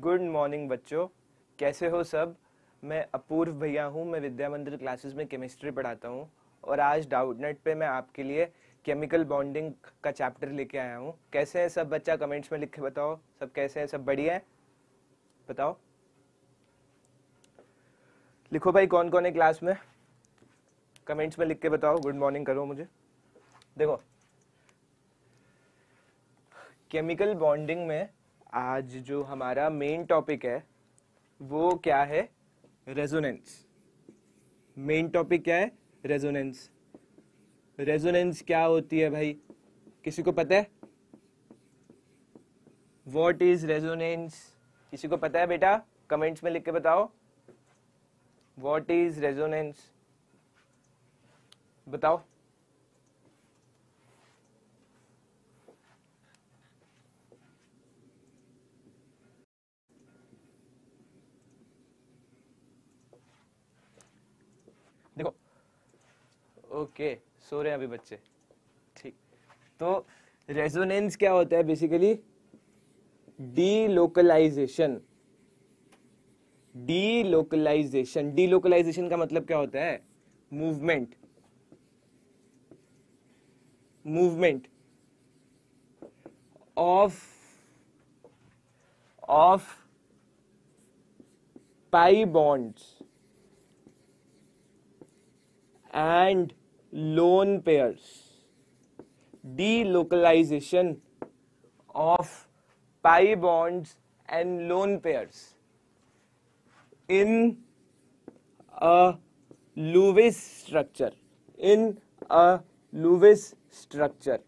good morning बच्चों कैसे हो सब मैं अपूर्व भैया हूँ मैं विद्या मंदिर क्लासेस में केमिस्ट्री पढ़ाता हूँ और आज डाउटनेट पे मैं आपके लिए केमिकल बॉन्डिंग का चैप्टर लेके आया हूँ कैसे हैं सब बच्चा कमेंट्स में लिख के बताओ सब कैसे हैं सब बढ़िया है बताओ लिखो भाई कौन कौन है क्लास में कमेंट्स में लिख के बताओ गुड मॉर्निंग करो मुझे देखो केमिकल बॉन्डिंग में आज जो हमारा मेन टॉपिक है वो क्या है रेजोनेंस मेन टॉपिक क्या है रेजोनेंस रेजोनेंस क्या होती है भाई किसी को पता है वॉट इज रेजोनेंस किसी को पता है बेटा कमेंट्स में लिख के बताओ वॉट इज रेजोनेंस बताओ ओके सो रहे हैं अभी बच्चे ठीक तो रेजोनेंस क्या होता है basically delocalization delocalization delocalization का मतलब क्या होता है movement movement of of pi bonds and lone pairs delocalization of pi bonds and lone pairs in a Lewis structure in a Lewis structure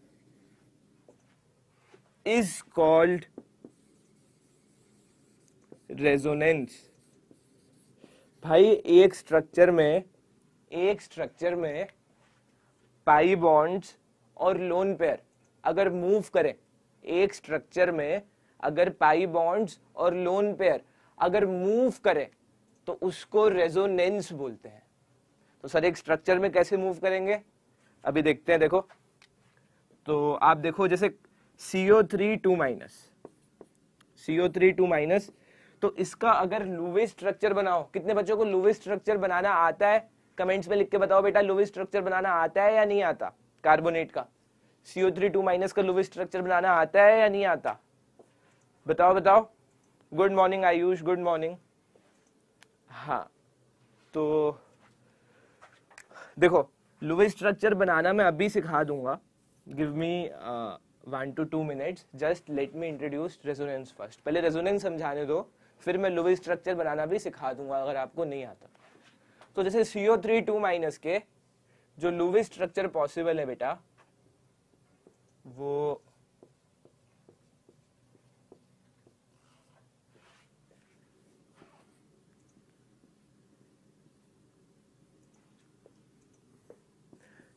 is called resonance भाई एक structure में एक structure में पाई बॉन्ड्स और lone pair अगर move करें एक structure में अगर पाई बॉन्ड्स और लोन पेयर अगर मूव करें तो उसको रेजोनेंस बोलते हैं तो सर एक स्ट्रक्चर में कैसे मूव करेंगे अभी देखते हैं देखो तो आप देखो जैसे C O three two minus C O three two minus तो इसका अगर लुवे स्ट्रक्चर बनाओ कितने बच्चों को लुवे स्ट्रक्चर बनाना आता है कमेंट्स में लिख के बताओ बेटा लुविस स्ट्रक्चर बनाना आता है या नहीं आता कार्बोनेट का सीओ थ्री टू माइनस का लुविस स्ट्रक्चर बनाना आता है या नहीं आता बताओ बताओ good morning Ayush good morning हाँ तो देखो लुविस स्ट्रक्चर बनाना मैं अभी सिखा दूंगा give me one two two minutes just let me introduce resonance first पहले रेजोनेंस समझाने दो फिर मैं लुविस स्ट्रक्चर बनाना भी सिखा दूंगा अगर आपको नहीं आता तो जैसे सीओ थ्री टू माइनस के जो लुविस स्ट्रक्चर पॉसिबल है बेटा वो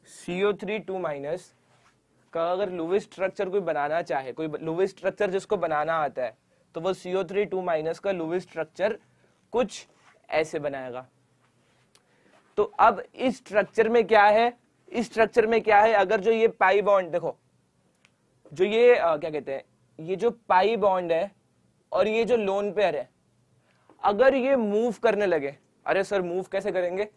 सीओ थ्री टू माइनस का अगर लुविस स्ट्रक्चर कोई बनाना चाहे कोई लुविस स्ट्रक्चर जिसको बनाना आता है तो वो सीओ थ्री टू माइनस का लुविस स्ट्रक्चर कुछ ऐसे बनाएगा तो अब इस स्ट्रक्चर में क्या है इस स्ट्रक्चर में क्या है अगर जो ये पाई बॉन्ड देखो जो ये आ, क्या कहते हैं ये जो पाई बॉन्ड है और ये जो लोन पेयर है अगर ये मूव करने लगे अरे सर मूव कैसे करेंगे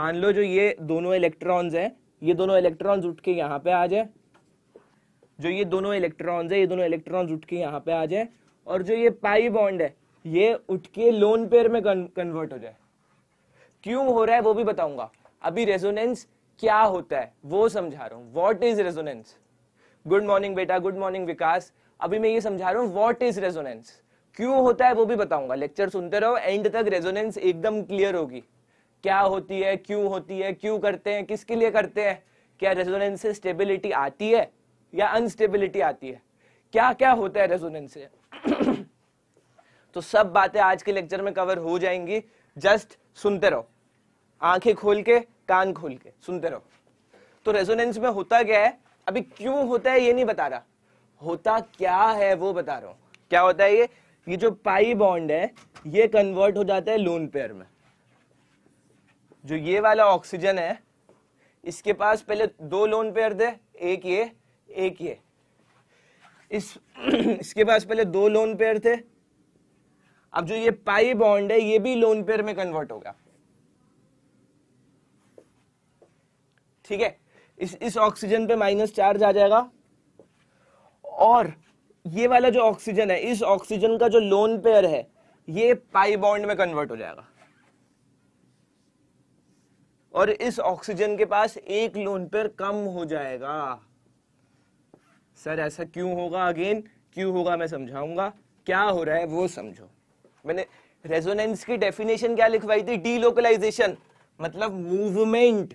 मान लो जो ये दोनों इलेक्ट्रॉन्स हैं ये दोनों इलेक्ट्रॉन्स उठ के यहां पे आ जाए जो ये दोनों इलेक्ट्रॉन्स है ये दोनों इलेक्ट्रॉन्स उठ के यहां पे आ जाए और जो ये पाई बॉन्ड है ये उठ के लोन पेयर में कन्वर्ट हो जाए क्यों हो रहा है वो भी बताऊंगा अभी रेजोनेंस क्या होता है वो समझा रहा हूँ what is resonance good morning बेटा गुड मॉर्निंग विकास अभी मैं ये समझा रहा हूँ वॉट इज रेजोनेंस क्यों होता है वो भी बताऊंगा लेक्चर सुनते रहो एंड तक रेजोनेंस एकदम क्लियर होगी क्या होती है क्यों होती है क्यों करते हैं किसके लिए करते हैं क्या रेजोनेंस से स्टेबिलिटी आती है या अनस्टेबिलिटी आती है क्या क्या होता है रेजोनेंस से तो सब बातें आज के लेक्चर में कवर हो जाएंगी जस्ट सुनते रहो आंखें खोल के कान खोल के सुनते रहो तो रेजोनेंस में होता क्या है अभी क्यों होता है ये नहीं बता रहा होता क्या है वो बता रहा हूं क्या होता है ये ये जो पाई बॉन्ड है ये कन्वर्ट हो जाता है लोन पेयर में जो ये वाला ऑक्सीजन है इसके पास पहले दो लोन पेयर थे एक ये एक ये इस इसके पास पहले दो लोन पेयर थे अब जो ये पाई बॉन्ड है ये भी लोन पेयर में कन्वर्ट होगा ठीक है इस इस ऑक्सीजन पे माइनस चार्ज आ जाएगा और ये वाला जो ऑक्सीजन है इस ऑक्सीजन का जो लोन पेयर है ये पाई बॉन्ड में कन्वर्ट हो जाएगा और इस ऑक्सीजन के पास एक लोन पेयर कम हो जाएगा सर ऐसा क्यों होगा अगेन क्यों होगा मैं समझाऊंगा क्या हो रहा है वो समझो मैंने रेजोनेंस की डेफिनेशन क्या लिखवाई थी डीलोकलाइजेशन मतलब movement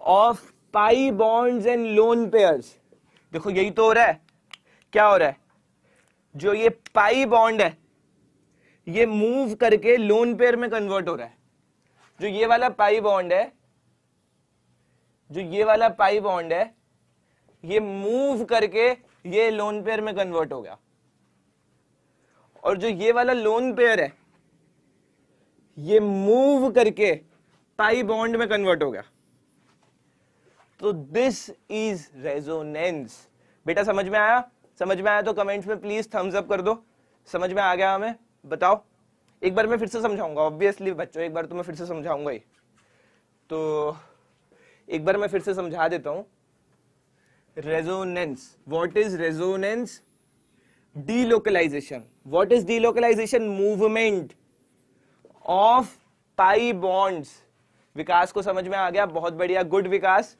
of pi bonds and lone pairs देखो यही तो हो रहा है क्या हो रहा है जो ये पाई बॉन्ड है ये मूव करके लोन पेयर में कन्वर्ट हो रहा है जो ये वाला पाई बॉन्ड है जो ये वाला पाई बॉन्ड है ये मूव करके ये लोन पेयर में कन्वर्ट हो गया और जो ये वाला लोन पेयर है ये मूव करके पाई बॉन्ड में कन्वर्ट हो गया तो दिस इज रेजोनेंस बेटा समझ में आया समझ में आया तो कमेंट्स में प्लीज थम्स अप कर दो समझ में आ गया हमें बताओ एक बार मैं फिर से समझाऊंगा ऑब्वियसली बच्चों एक बार तो मैं फिर से समझाऊंगा ही तो एक बार मैं फिर से समझा देता हूं resonance what is resonance delocalization what is delocalization movement of pi bonds Vikas को समझ में आ गया बहुत बढ़िया गुड विकास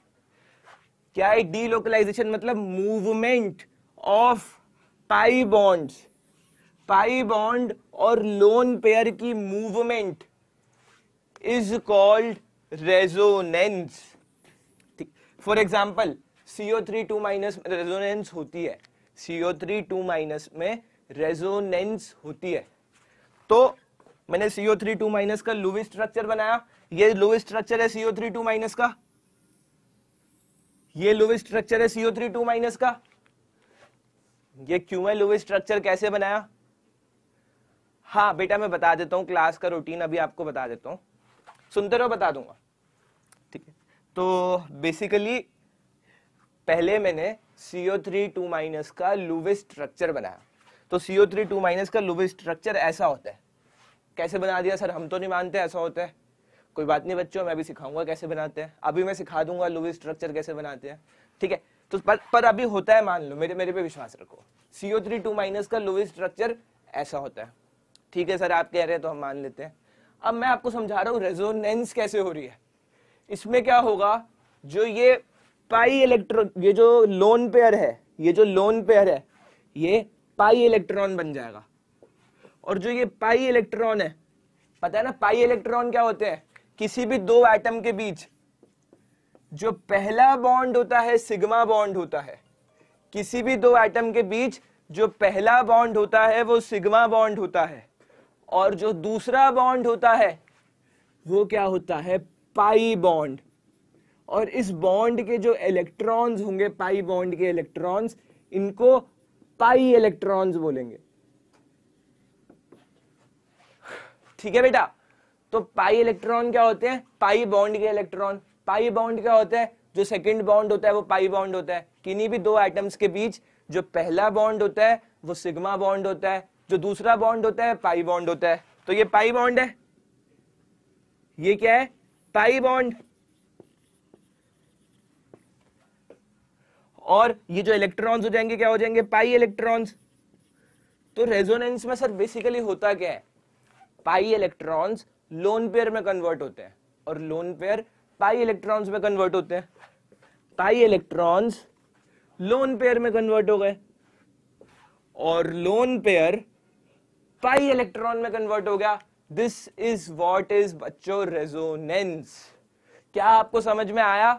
क्या है डीलोकलाइजेशन मतलब movement of pi bond pi bond और लोन पेयर की मूवमेंट इज कॉल्ड रेजोनेंस ठीक for example C O three two minus resonance होती है सीओ थ्री टू माइनस में रेजोनेंस होती है तो मैंने सीओ थ्री टू माइनस का लुविस स्ट्रक्चर बनाया ये लुविस स्ट्रक्चर है सीओ थ्री टू माइनस का ये लुविस स्ट्रक्चर है सीओ थ्री टू माइनस का ये क्यों है लुविस स्ट्रक्चर कैसे बनाया हाँ बेटा मैं बता देता हूँ क्लास का रूटीन अभी आपको बता देता हूँ सुनते रहो बता दूंगा ठीक है तो बेसिकली पहले मैंने सीओ थ्री टू माइनस का लुविस स्ट्रक्चर बनाया तो सीओ थ्री टू माइनस का लुविस स्ट्रक्चर ऐसा होता है कैसे बना दिया सर हम तो नहीं मानते ऐसा होता है कोई बात नहीं बच्चों मैं अभी सिखाऊंगा कैसे बनाते हैं अभी मैं सिखा दूंगा लुवी स्ट्रक्चर कैसे बनाते हैं ठीक है तो पर, पर अभी होता है मान लो मेरे मेरे पे विश्वास रखो सीओ थ्री टू माइनस का लुवी स्ट्रक्चर ऐसा होता है ठीक है सर आप कह रहे हैं तो हम मान लेते हैं अब मैं आपको समझा रहा हूँ रेजोनेंस कैसे हो रही है इसमें क्या होगा जो ये पाई इलेक्ट्रॉन ये जो लोन पेयर है ये जो लोन पेयर है ये पाई इलेक्ट्रॉन बन जाएगा और जो ये पाई इलेक्ट्रॉन है पता है ना पाई इलेक्ट्रॉन क्या होते हैं किसी भी दो एटम के बीच जो पहला बॉन्ड होता है सिग्मा बॉन्ड होता है किसी भी दो एटम के बीच जो पहला बॉन्ड होता है वो सिग्मा बॉन्ड होता है और जो दूसरा बॉन्ड होता है वो क्या होता है पाई बॉन्ड और इस बॉन्ड के जो इलेक्ट्रॉन्स होंगे पाई बॉन्ड के इलेक्ट्रॉन्स इनको पाई इलेक्ट्रॉन्स बोलेंगे ठीक है बेटा तो पाई इलेक्ट्रॉन क्या होते हैं पाई बॉन्ड के इलेक्ट्रॉन पाई बॉन्ड क्या होता है जो सेकंड बॉन्ड होता है वो पाई बॉन्ड होता है किन्हीं भी दो एटम्स के बीच जो पहला बॉन्ड होता है वो सिग्मा बॉन्ड होता है जो दूसरा बॉन्ड होता है पाई बॉन्ड होता है तो ये पाई बॉन्ड है ये क्या है पाई बॉन्ड और ये जो इलेक्ट्रॉन्स हो जाएंगे क्या हो जाएंगे पाई इलेक्ट्रॉन्स तो रेजोनेंस में सर बेसिकली होता क्या है पाई इलेक्ट्रॉन्स लोन पेयर में कन्वर्ट होते हैं और लोन पेयर पाई इलेक्ट्रॉन्स में कन्वर्ट होते हैं पाई इलेक्ट्रॉन्स लोन पेयर में कन्वर्ट हो गए और लोन पेयर पाई इलेक्ट्रॉन में कन्वर्ट हो गया दिस इज वॉट इज बच्चो रेजोनेंस क्या आपको समझ में आया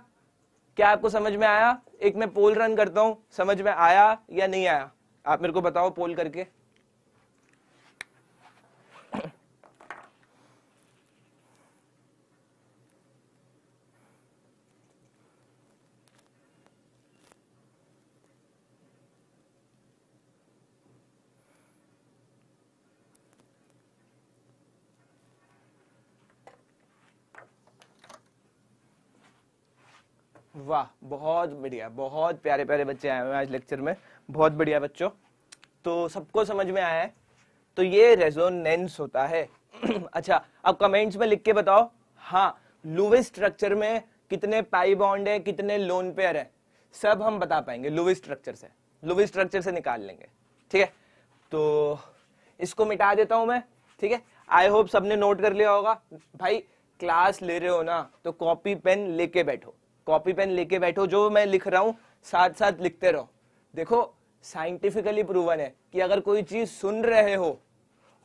क्या आपको समझ में आया एक मैं पोल रन करता हूं समझ में आया या नहीं आया आप मेरे को बताओ पोल करके वाह बहुत बढ़िया बहुत प्यारे प्यारे बच्चे आए हुए हैं आज लेक्चर में बहुत बढ़िया बच्चों तो सबको समझ में आया है तो ये रेजोनेंस होता है अच्छा अब कमेंट्स में लिख के बताओ हाँ लुविस स्ट्रक्चर में कितने पाई बॉन्ड है कितने लोन पेयर है सब हम बता पाएंगे लुविस स्ट्रक्चर से लुविस स्ट्रक्चर से निकाल लेंगे ठीक है तो इसको मिटा देता हूं मैं ठीक है आई होप सबने नोट कर लिया होगा भाई क्लास ले रहे हो ना तो कॉपी पेन लेके बैठो कॉपी पेन लेके बैठो जो मैं लिख रहा हूँ साथ साथ लिखते रहो देखो साइंटिफिकली प्रूवन है कि अगर कोई चीज सुन रहे हो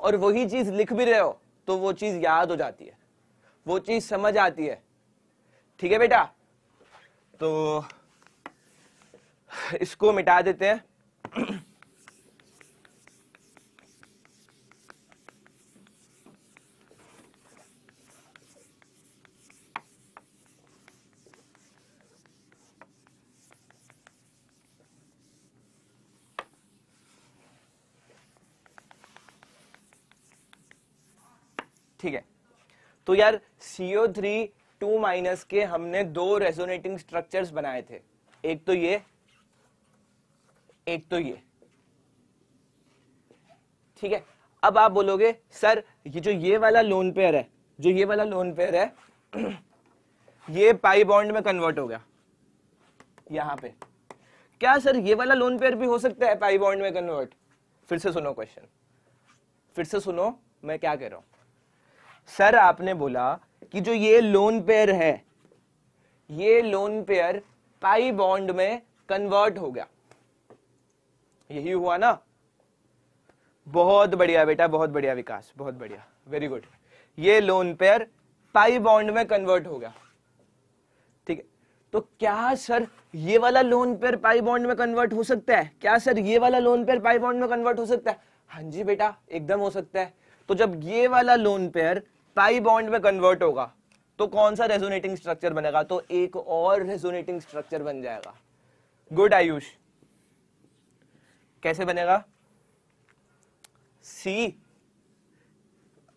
और वही चीज लिख भी रहे हो तो वो चीज याद हो जाती है वो चीज समझ आती है ठीक है बेटा तो इसको मिटा देते हैं ठीक है तो यार सीओ थ्री टू माइनस के हमने दो रेजोनेटिंग स्ट्रक्चर्स बनाए थे एक तो ये एक तो ये ठीक है अब आप बोलोगे सर ये जो ये वाला लोन पेयर है जो ये वाला लोन पेयर है ये पाई बॉन्ड में कन्वर्ट हो गया यहां पे क्या सर ये वाला लोन पेयर भी हो सकता है पाई बॉन्ड में कन्वर्ट फिर से सुनो क्वेश्चन फिर से सुनो मैं क्या कह रहा हूं सर आपने बोला कि जो ये लोन पेयर है ये लोन पेयर पाई बॉन्ड में कन्वर्ट हो गया यही हुआ ना बहुत बढ़िया बेटा बहुत बढ़िया विकास बहुत बढ़िया वेरी गुड ये लोन पेयर पाई बॉन्ड में कन्वर्ट हो गया ठीक है तो क्या सर ये वाला लोन पेयर पाई बॉन्ड में कन्वर्ट हो सकता है क्या सर ये वाला लोन पेयर पाई बॉन्ड में कन्वर्ट हो सकता है हाँ जी बेटा एकदम हो सकता है तो जब ये वाला लोन पेयर पाई बॉन्ड में कन्वर्ट होगा तो कौन सा रेजोनेटिंग स्ट्रक्चर बनेगा तो एक और रेजोनेटिंग स्ट्रक्चर बन जाएगा गुड आयुष कैसे बनेगा सी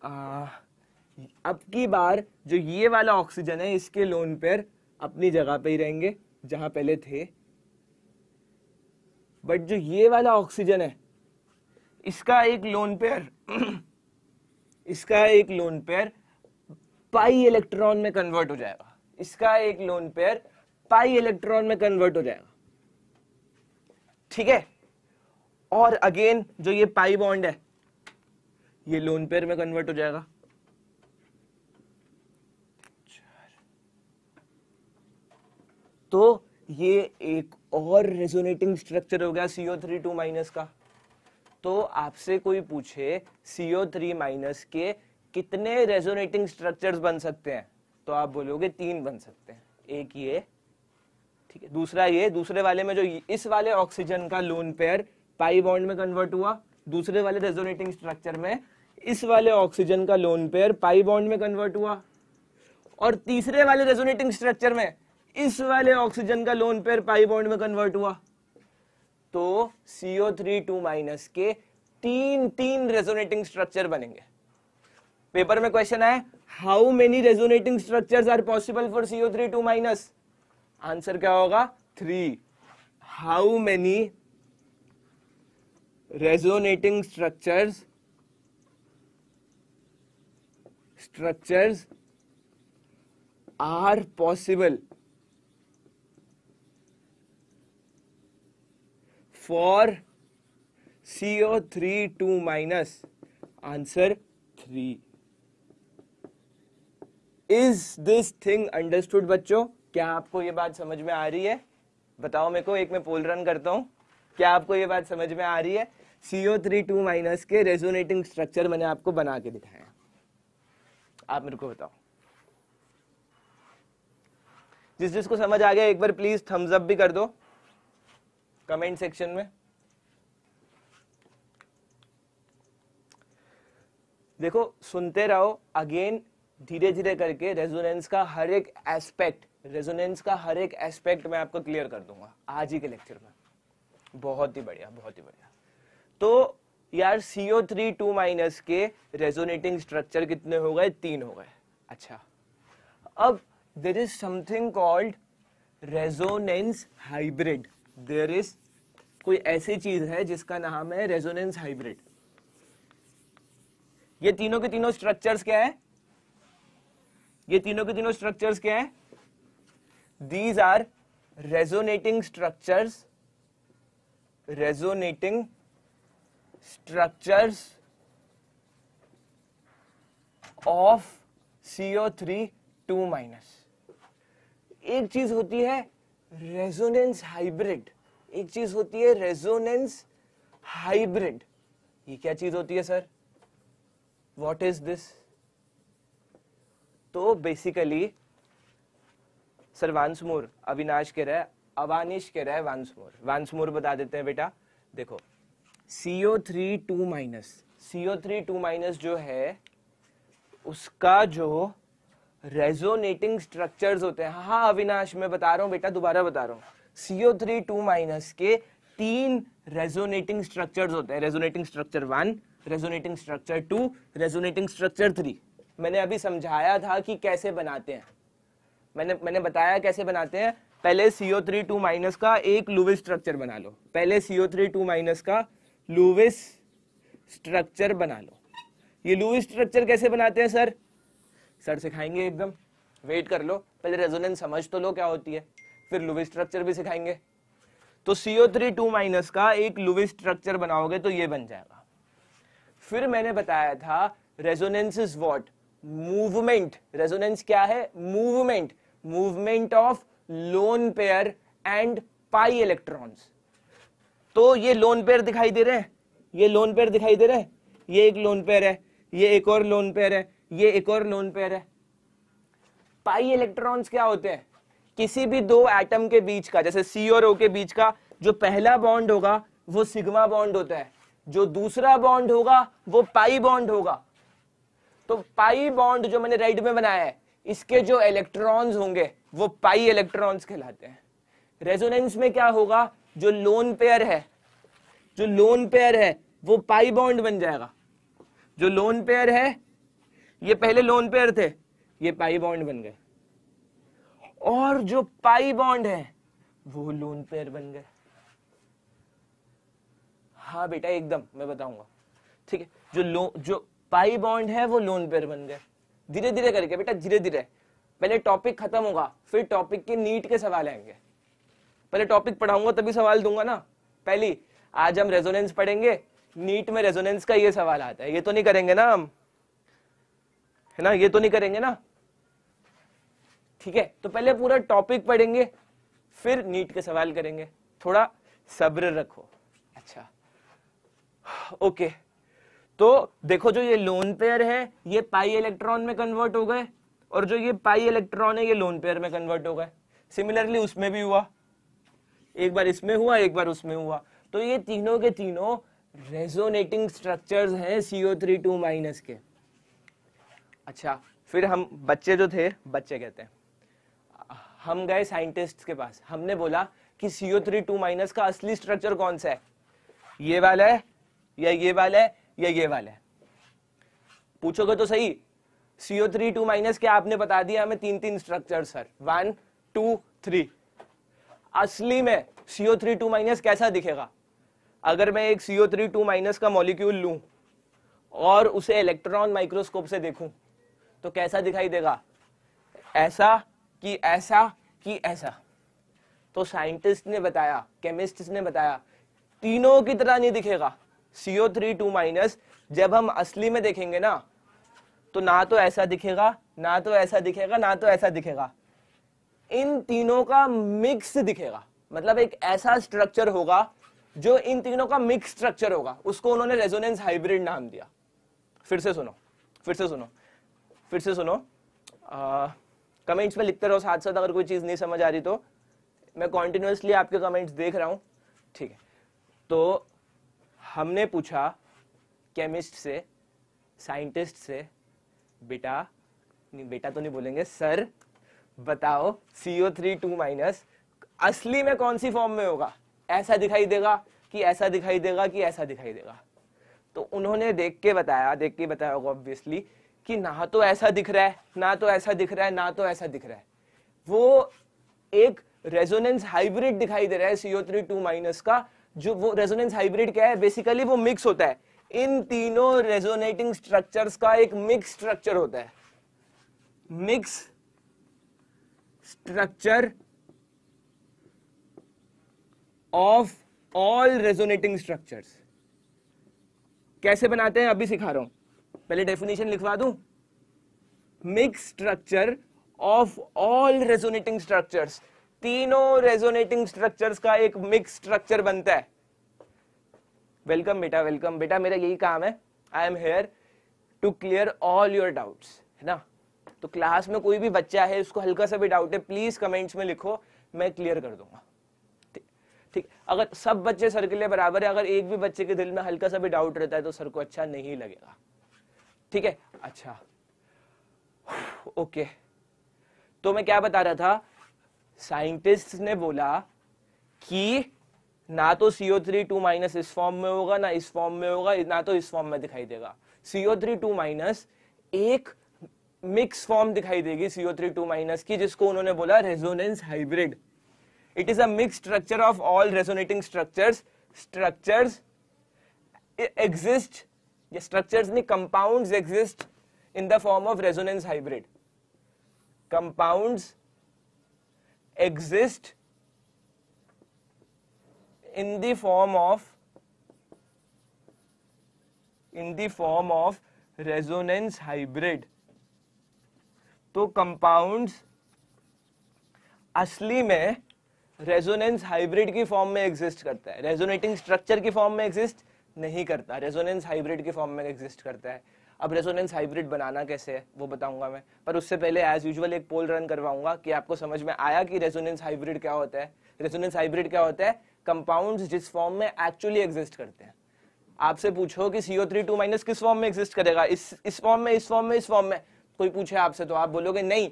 अब की बार जो ये वाला ऑक्सीजन है इसके लोन पेयर अपनी जगह पे ही रहेंगे जहां पहले थे बट जो ये वाला ऑक्सीजन है इसका एक लोन पेयर इसका एक लोन पेयर पाई इलेक्ट्रॉन में कन्वर्ट हो जाएगा इसका एक लोन पेयर पाई इलेक्ट्रॉन में कन्वर्ट हो जाएगा ठीक है और अगेन जो ये पाई बॉन्ड है ये लोन पेयर में कन्वर्ट हो जाएगा तो ये एक और रेजोनेटिंग स्ट्रक्चर हो गया सीओ थ्री टू माइनस का तो आपसे कोई पूछे सीओ थ्री माइनस के कितने रेजोनेटिंग स्ट्रक्चर्स बन सकते हैं तो आप बोलोगे तीन बन सकते हैं एक ये ठीक है दूसरा ये दूसरे वाले में जो इस वाले ऑक्सीजन का लोन पेयर पाई बॉन्ड में कन्वर्ट हुआ दूसरे वाले रेजोनेटिंग स्ट्रक्चर में इस वाले ऑक्सीजन का लोन पेयर पाई बॉन्ड में कन्वर्ट हुआ और तीसरे वाले रेजोनेटिंग स्ट्रक्चर में इस वाले ऑक्सीजन का लोन पेयर पाई बॉन्ड में कन्वर्ट हुआ तो सीओ थ्री टू माइनस के तीन तीन रेजोनेटिंग स्ट्रक्चर बनेंगे पेपर में क्वेश्चन आए how many resonating structure are possible for C O three two minus answer क्या होगा three how many resonating structures structures are possible for C O three two minus answer three is this thing understood बच्चों क्या आपको ये बात समझ में आ रही है बताओ मेरे को एक मैं पोल रन करता हूं क्या आपको ये बात समझ में आ रही है सीओ थ्री टू माइनस के रेजोनेटिंग स्ट्रक्चर मैंने आपको बना के दिखाया आप मेरे को बताओ जिस जिसको समझ आ गया एक बार प्लीज थम्स अप भी कर दो कमेंट सेक्शन में देखो सुनते रहो अगेन धीरे धीरे करके रेजोनेंस का हर एक एस्पेक्ट रेजोनेंस का हर एक एस्पेक्ट मैं आपको क्लियर कर दूंगा आज ही के लेक्चर में बहुत ही बढ़िया बहुत ही बढ़िया तो यार सीओ थ्री टू माइनस के रेजोनेटिंग स्ट्रक्चर कितने हो गए तीन हो गए अच्छा अब there is something called resonance hybrid there is कोई ऐसी चीज है जिसका नाम है रेजोनेंस हाइब्रिड ये तीनों के तीनों स्ट्रक्चर्स क्या है ये तीनों के तीनों स्ट्रक्चर्स क्या है these are resonating structures resonating structures of CO3 two minus एक चीज होती है रेजोनेंस हाइब्रिड एक चीज होती है रेजोनेंस हाइब्रिड ये क्या चीज होती है सर व्हाट इज दिस तो बेसिकली सर वांसमोर अविनाश कह रहा है अवानिश कह रहा है वांसमोर वांसमोर बता देते हैं बेटा देखो C O three two minus C O three two minus जो है उसका जो रेजोनेटिंग स्ट्रक्चर्स होते हैं हाँ, हाँ अविनाश मैं बता रहा हूँ बेटा दोबारा बता रहा हूँ सीओ थ्री टू माइनस के तीन रेजोनेटिंग स्ट्रक्चर्स होते हैं resonating structure one resonating structure two resonating structure three मैंने अभी समझाया था कि कैसे बनाते हैं मैंने मैंने बताया कैसे बनाते हैं पहले सीओ थ्री टू माइनस का एक लुविस स्ट्रक्चर बना लो पहले सीओ थ्री टू माइनस का लुविस स्ट्रक्चर बना लो ये लुविस स्ट्रक्चर कैसे बनाते हैं सर सर सिखाएंगे एकदम वेट कर लो पहले रेजोनेंस समझ तो लो क्या होती है फिर लुविस स्ट्रक्चर भी सिखाएंगे तो सीओ थ्री टू माइनस का एक लुविस स्ट्रक्चर बनाओगे तो ये बन जाएगा फिर मैंने बताया था resonance is what movement resonance क्या है movement movement of lone pair and pi electrons तो ये लोन पेयर दिखाई दे रहे हैं ये लोन पेयर दिखाई दे रहे हैं ये एक लोन पेयर है ये एक और लोन पेयर है ये एक और नॉन पेयर है पाई इलेक्ट्रॉन्स क्या होते हैं किसी भी दो एटम के बीच का जैसे सी और ओ के बीच का जो पहला बॉन्ड होगा वो सिग्मा बॉन्ड होता है जो दूसरा बॉन्ड होगा वो पाई बॉन्ड होगा तो पाई बॉन्ड जो मैंने राइट में बनाया है इसके जो इलेक्ट्रॉन्स होंगे वो पाई इलेक्ट्रॉन्स कहलाते हैं रेजोनेंस में क्या होगा जो लोन पेयर है जो लोन पेयर है वो पाई बॉन्ड बन जाएगा जो लोन पेयर है ये पहले लोन पेयर थे ये पाई बॉन्ड बन गए और जो पाई बॉन्ड है वो लोन पेयर बन गए हाँ बेटा एकदम मैं बताऊंगा ठीक है जो लो जो पाई बॉन्ड है वो लोन पेयर बन गए धीरे धीरे करके बेटा धीरे धीरे पहले टॉपिक खत्म होगा फिर टॉपिक के नीट के सवाल आएंगे पहले टॉपिक पढ़ाऊंगा तभी सवाल दूंगा ना पहली आज हम रेजोनेंस पढ़ेंगे नीट में रेजोनेंस का ये सवाल आता है ये तो नहीं करेंगे ना हम है ना ये तो नहीं करेंगे ना ठीक है तो पहले पूरा टॉपिक पढ़ेंगे फिर नीट के सवाल करेंगे थोड़ा सब्र रखो अच्छा ओके तो देखो जो ये लोन पेयर है ये पाई इलेक्ट्रॉन में कन्वर्ट हो गए और जो ये पाई इलेक्ट्रॉन है ये लोन पेयर में कन्वर्ट हो गए सिमिलरली उसमें भी हुआ एक बार इसमें हुआ एक बार उसमें हुआ तो ये तीनों के तीनों रेजोनेटिंग स्ट्रक्चर्स हैं सीओ थ्री टू माइनस के अच्छा फिर हम बच्चे जो थे बच्चे कहते हैं हम गए साइंटिस्ट के पास हमने बोला कि सीओ थ्री टू माइनस का असली स्ट्रक्चर कौन सा है ये वाला है या ये वाला है या ये वाला है पूछोगे तो सही सीओ थ्री टू माइनस क्या आपने बता दिया हमें तीन तीन structure sir one two three असली में सीओ थ्री टू माइनस कैसा दिखेगा अगर मैं एक सीओ थ्री टू माइनस का मॉलिक्यूल लू और उसे इलेक्ट्रॉन माइक्रोस्कोप से देखूं तो कैसा दिखाई देगा ऐसा कि ऐसा कि ऐसा तो साइंटिस्ट ने बताया केमिस्ट ने बताया तीनों की तरह नहीं दिखेगा सीओ थ्री टू माइनस जब हम असली में देखेंगे ना तो ना तो ऐसा दिखेगा ना तो ऐसा दिखेगा ना तो ऐसा दिखेगा इन तीनों का मिक्स दिखेगा मतलब एक ऐसा स्ट्रक्चर होगा जो इन तीनों का मिक्स स्ट्रक्चर होगा उसको उन्होंने रेजोनेंस हाइब्रिड नाम दिया फिर से सुनो फिर से सुनो फिर से सुनो कमेंट्स में लिखते रहो साथ साथ अगर कोई चीज़ नहीं समझ आ रही तो मैं कॉन्टिन्यूसली आपके कमेंट्स देख रहा हूँ ठीक है तो हमने पूछा केमिस्ट से साइंटिस्ट से बेटा नहीं बेटा तो नहीं बोलेंगे सर बताओ C O three two minus असली में कौन सी फॉर्म में होगा ऐसा दिखाई देगा कि ऐसा दिखाई देगा कि ऐसा दिखाई देगा तो उन्होंने देख के बताया देख के बताया होगा ऑब्वियसली कि ना तो ऐसा दिख रहा है ना तो ऐसा दिख रहा है ना तो ऐसा दिख रहा है वो एक रेजोनेंस हाइब्रिड दिखाई दे रहा है सीओ थ्री टू माइनस का जो वो रेजोनेंस हाइब्रिड क्या है बेसिकली वो मिक्स होता है इन तीनों रेजोनेटिंग स्ट्रक्चर्स का एक मिक्स स्ट्रक्चर होता है mix structure of all resonating structures कैसे बनाते हैं अभी सिखा रहा हूं पहले डेफिनेशन लिखवा दू mix structure of all resonating structures तीनों रेजोनेटिंग स्ट्रक्चर्स का एक मिक्स स्ट्रक्चर बनता है वेलकम बेटा वेलकम बेटा मेरा यही काम है I am here to clear all your doubts है ना तो क्लास में कोई भी बच्चा है उसको हल्का सा भी डाउट है प्लीज कमेंट्स में लिखो मैं क्लियर कर दूंगा ठीक अगर सब बच्चे सर के लिए बराबर है अगर एक भी बच्चे के दिल में हल्का सा भी डाउट रहता है तो सर को अच्छा नहीं लगेगा ठीक है अच्छा ओके तो मैं क्या बता रहा था साइंटिस्ट ने बोला कि ना तो सीओ थ्री टू माइनस इस फॉर्म में होगा ना इस फॉर्म में होगा ना तो इस फॉर्म में दिखाई देगा सीओ थ्री टू माइनस एक मिक्स फॉर्म दिखाई देगी सीओ थ्री टू माइनस की जिसको उन्होंने बोला resonance hybrid it is ax structure of all resonating structures structures exist ये स्ट्रक्चर्स नहीं compounds exist in the form of resonance hybrid compounds exist in the form of in the form of resonance hybrid तो compounds असली में resonance hybrid की form में exist करता है resonating structure की फॉर्म में एग्जिस्ट नहीं करता रेजोनेंस हाइब्रिड के फॉर्म में एग्जिस्ट करता है अब रेजोनेंस हाइब्रिड बनाना कैसे है वो बताऊंगा मैं पर उससे पहले एज यूजुअल एक पोल रन करवाऊंगा कि आपको समझ में आया कि रेजोनेंस हाइब्रिड क्या होता है रेजोनेंस हाइब्रिड क्या होता है कंपाउंड जिस फॉर्म में एक्चुअली एग्जिस्ट करते हैं आपसे पूछो कि सीओ थ्री टू माइनस किस फॉर्म में एग्जिस्ट करेगा इस इस फॉर्म में इस फॉर्म में इस फॉर्म में कोई पूछे आपसे तो आप बोलोगे नहीं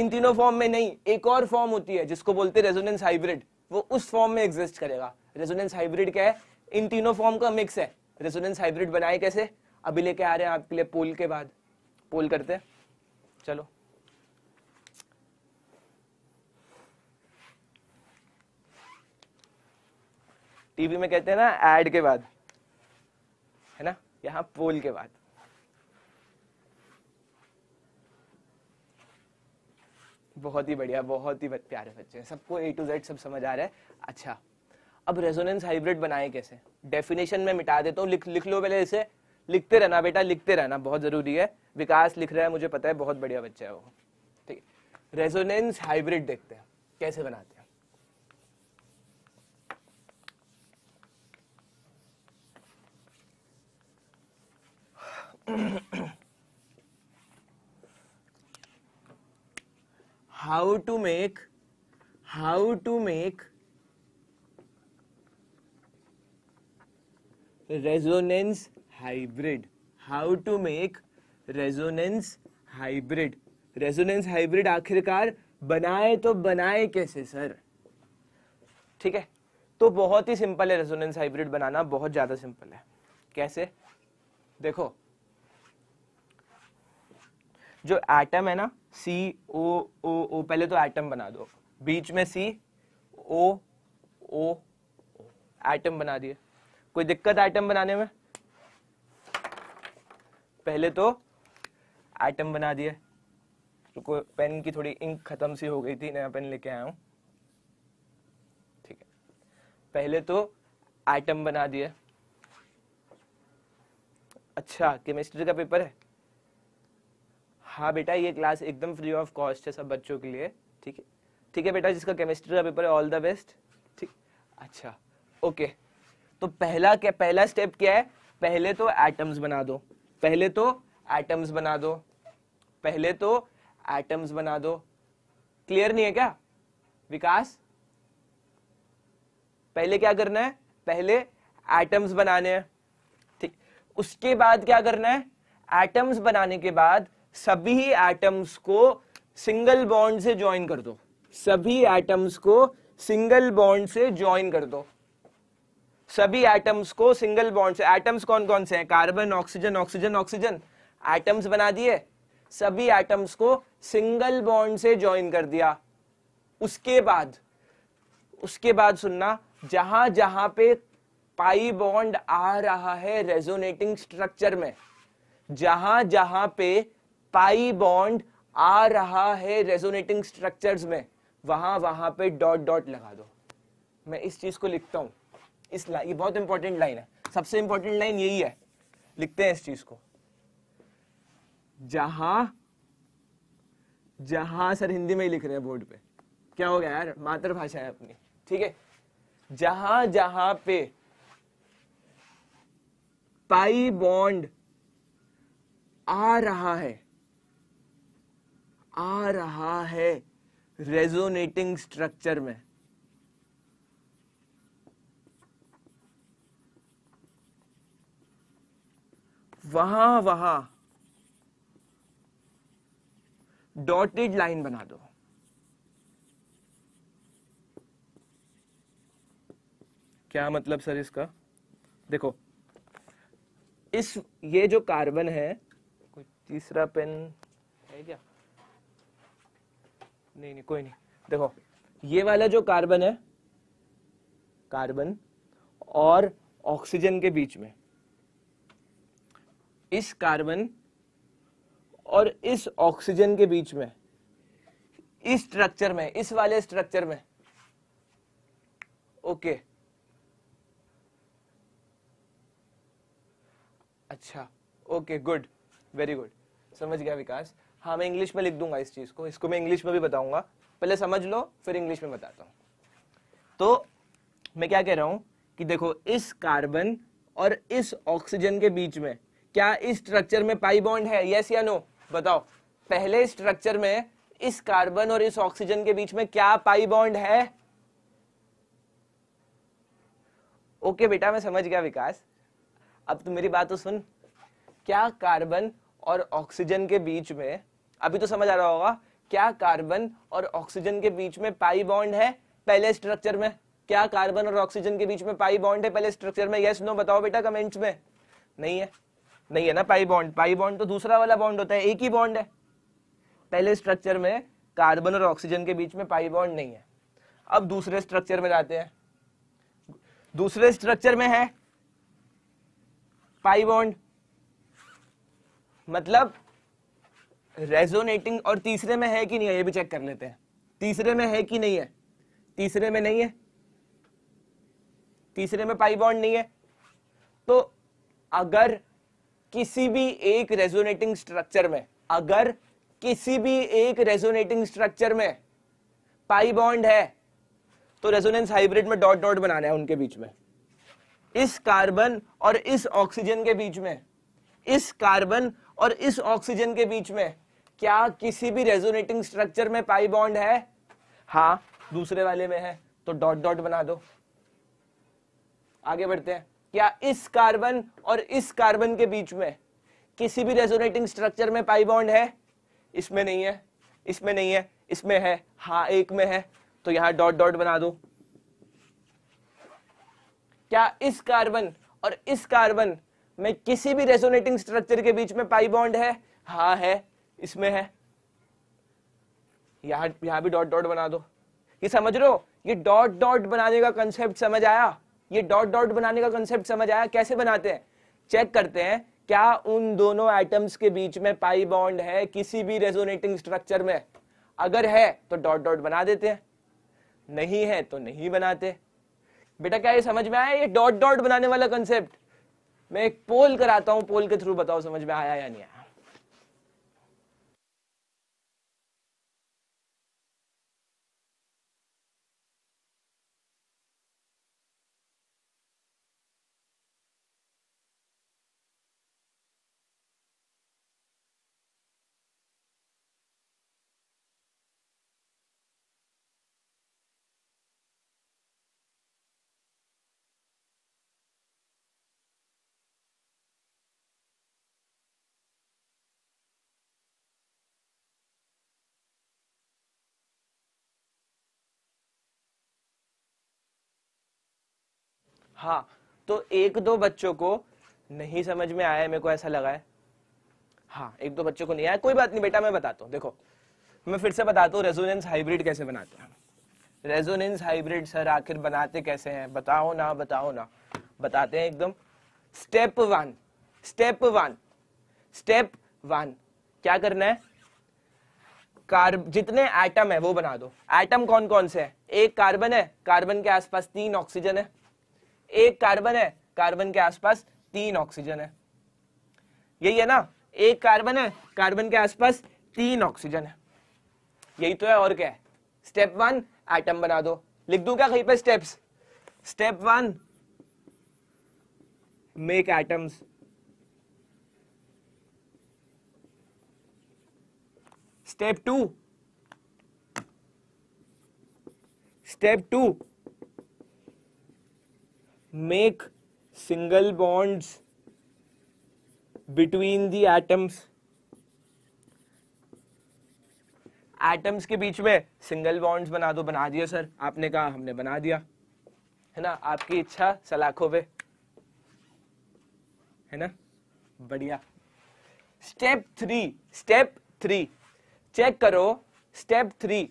इन तीनों फॉर्म में नहीं एक और फॉर्म होती है जिसको बोलते हैं रेजोनेंस हाइब्रिड वो उस फॉर्म में एग्जिस्ट करेगा रेजोनेंस हाइब्रिड क्या है इन तीनों फॉर्म का मिक्स है रेजोनेंस हाइब्रिड बनाए कैसे अभी लेके आ रहे हैं आपके लिए पोल के बाद पोल करते हैं चलो टीवी में कहते हैं ना एड के बाद है ना यहां पोल के बाद बहुत ही बढ़िया बहुत ही प्यारे बच्चे हैं सबको ए टू जेड सब समझ आ रहा है अच्छा अब रेजोनेंस हाइब्रिड बनाए कैसे डेफिनेशन में मिटा देता हूँ लिख लिख लो पहले इसे लिखते रहना बेटा लिखते रहना बहुत ज़रूरी है विकास लिख रहा है मुझे पता है बहुत बढ़िया बच्चा है वो ठीक है रेजोनेंस हाइब्रिड देखते हैं कैसे बनाते हैं how to make how to make resonance hybrid how to make resonance hybrid resonance hybrid आखिरकार बनाए तो बनाए कैसे सर ठीक है तो बहुत ही सिंपल है रेजोनेंस हाइब्रिड बनाना बहुत ज्यादा सिंपल है कैसे देखो जो एटम है ना सी ओ ओ ओ पहले तो एटम बना दो बीच में सी ओ ओ एटम बना दिए कोई दिक्कत आइटम बनाने में पहले तो आइटम बना दिए रुको पेन की थोड़ी इंक खत्म सी हो गई थी नया पेन लेके आया हूँ ठीक है पहले तो आइटम बना दिए अच्छा केमिस्ट्री का पेपर है हाँ बेटा ये क्लास एकदम फ्री ऑफ कॉस्ट है सब बच्चों के लिए ठीक है ठीक है बेटा जिसका केमिस्ट्री का पेपर है ऑल द बेस्ट ठीक अच्छा ओके तो पहला क्या पहला स्टेप क्या है पहले तो एटम्स बना दो पहले तो एटम्स बना दो पहले तो एटम्स बना दो क्लियर नहीं है क्या विकास पहले क्या करना है पहले एटम्स बनाने हैं ठीक उसके बाद क्या करना है एटम्स बनाने के बाद सभी एटम्स को सिंगल बॉन्ड से ज्वाइन कर दो सभी एटम्स को सिंगल बॉन्ड से ज्वाइन कर दो सभी एटम्स को सिंगल बॉन्ड से एटम्स कौन कौन से हैं carbon oxygen oxygen oxygen atoms बना दिए सभी एटम्स को सिंगल बॉन्ड से ज्वाइन कर दिया उसके बाद उसके बाद सुनना जहां जहां पे पाई बॉन्ड आ रहा है रेजोनेटिंग स्ट्रक्चर में जहां जहां पे पाई बॉन्ड आ रहा है रेजोनेटिंग स्ट्रक्चर्स में वहां वहां पे डॉट डॉट लगा दो मैं इस चीज को लिखता हूं इस ये बहुत इंपॉर्टेंट लाइन है सबसे इंपॉर्टेंट लाइन यही है लिखते हैं इस चीज को जहां जहां सर हिंदी में ही लिख रहे हैं बोर्ड पे क्या हो गया यार मातृभाषा है अपनी ठीक है जहां जहां पे पाई बॉन्ड आ रहा है आ रहा है रेजोनेटिंग स्ट्रक्चर में वहां वहां डॉटेड लाइन बना दो क्या मतलब सर इसका देखो इस ये जो कार्बन है कोई तीसरा पेन है क्या नहीं नहीं कोई नहीं देखो ये वाला जो कार्बन है कार्बन और ऑक्सीजन के बीच में इस कार्बन और इस ऑक्सीजन के बीच में इस स्ट्रक्चर में इस वाले स्ट्रक्चर में ओके अच्छा ओके गुड वेरी गुड समझ गया विकास हाँ मैं इंग्लिश में लिख दूंगा इस चीज को इसको मैं इंग्लिश में भी बताऊंगा पहले समझ लो फिर इंग्लिश में बताता हूं तो मैं क्या कह रहा हूं कि देखो इस कार्बन और इस ऑक्सीजन के बीच में क्या इस स्ट्रक्चर में पाई बॉन्ड है यस या नो बताओ पहले स्ट्रक्चर में इस कार्बन और इस ऑक्सीजन के बीच में क्या पाई बॉन्ड है ओके बेटा मैं समझ गया विकास अब तुम मेरी बात तो सुन क्या कार्बन और ऑक्सीजन के बीच में अभी तो समझ आ रहा होगा क्या कार्बन और ऑक्सीजन के बीच में पाई बॉन्ड है पहले स्ट्रक्चर में क्या कार्बन और ऑक्सीजन के बीच में पाई बॉन्ड है पहले स्ट्रक्चर में यस नो बताओ बेटा कमेंट्स में नहीं है नहीं है ना पाई बॉन्ड पाई बॉन्ड तो दूसरा वाला बॉन्ड होता है एक ही बॉन्ड है पहले स्ट्रक्चर में कार्बन और ऑक्सीजन के बीच में पाई बॉन्ड नहीं है अब दूसरे स्ट्रक्चर में जाते हैं दूसरे स्ट्रक्चर में है पाई बॉन्ड मतलब रेजोनेटिंग और तीसरे में है कि नहीं है ये भी चेक कर लेते हैं तीसरे में है कि नहीं है तीसरे में नहीं है तीसरे में पाई बॉन्ड नहीं है तो अगर किसी भी एक रेजोनेटिंग स्ट्रक्चर में अगर किसी भी एक रेजोनेटिंग स्ट्रक्चर में पाई बॉन्ड है तो रेजोनेंस हाइब्रिड में डॉट डॉट बनाना है उनके बीच में इस कार्बन और इस ऑक्सीजन के बीच में इस कार्बन और इस ऑक्सीजन के बीच में क्या किसी भी रेजोनेटिंग स्ट्रक्चर में पाई बॉन्ड है हाँ दूसरे वाले में है तो डॉट डॉट बना दो आगे बढ़ते हैं या इस कार्बन और इस कार्बन के बीच में किसी भी रेजोनेटिंग स्ट्रक्चर में पाई बॉन्ड है इसमें नहीं है इसमें नहीं है इसमें है हा एक में है तो यहां डॉट डॉट बना दो क्या इस कार्बन और इस कार्बन में किसी भी रेजोनेटिंग स्ट्रक्चर के बीच में पाई बॉन्ड है हा है इसमें है यहां यहां भी डॉट डॉट बना दो ये समझ रहे हो ये डॉट डॉट बनाने का कंसेप्ट समझ आया ये डॉट डॉट बनाने का कंसेप्ट समझ आया कैसे बनाते हैं चेक करते हैं क्या उन दोनों एटम्स के बीच में पाई बॉन्ड है किसी भी रेजोनेटिंग स्ट्रक्चर में अगर है तो डॉट डॉट बना देते हैं नहीं है तो नहीं बनाते बेटा क्या ये समझ में आया ये डॉट डॉट बनाने वाला कंसेप्ट मैं एक पोल कराता हूं पोल के थ्रू बताओ समझ में आया या नहीं आया हाँ तो एक दो बच्चों को नहीं समझ में आया मेरे को ऐसा लगा है हाँ एक दो बच्चों को नहीं आया कोई बात नहीं बेटा मैं बताता हूँ देखो मैं फिर से बताता हूँ रेजोनेंस हाइब्रिड कैसे बनाते हैं रेजोनेंस हाइब्रिड सर आखिर बनाते कैसे हैं बताओ ना बताओ ना बताते हैं एकदम step one step one step one क्या करना है कार जितने एटम है वो बना दो एटम कौन कौन से है एक कार्बन है कार्बन के आसपास तीन ऑक्सीजन है एक कार्बन है कार्बन के आसपास तीन ऑक्सीजन है यही है ना एक कार्बन है कार्बन के आसपास तीन ऑक्सीजन है यही तो है और क्या है स्टेप वन एटम बना दो लिख दू क्या कहीं पे steps step one make atoms step two step two make single bonds between the atoms atoms के बीच में सिंगल बॉन्ड्स बना दो बना दिया सर आपने कहा हमने बना दिया है ना आपकी इच्छा सलाखों पे है ना बढ़िया step three step three check करो स्टेप थ्री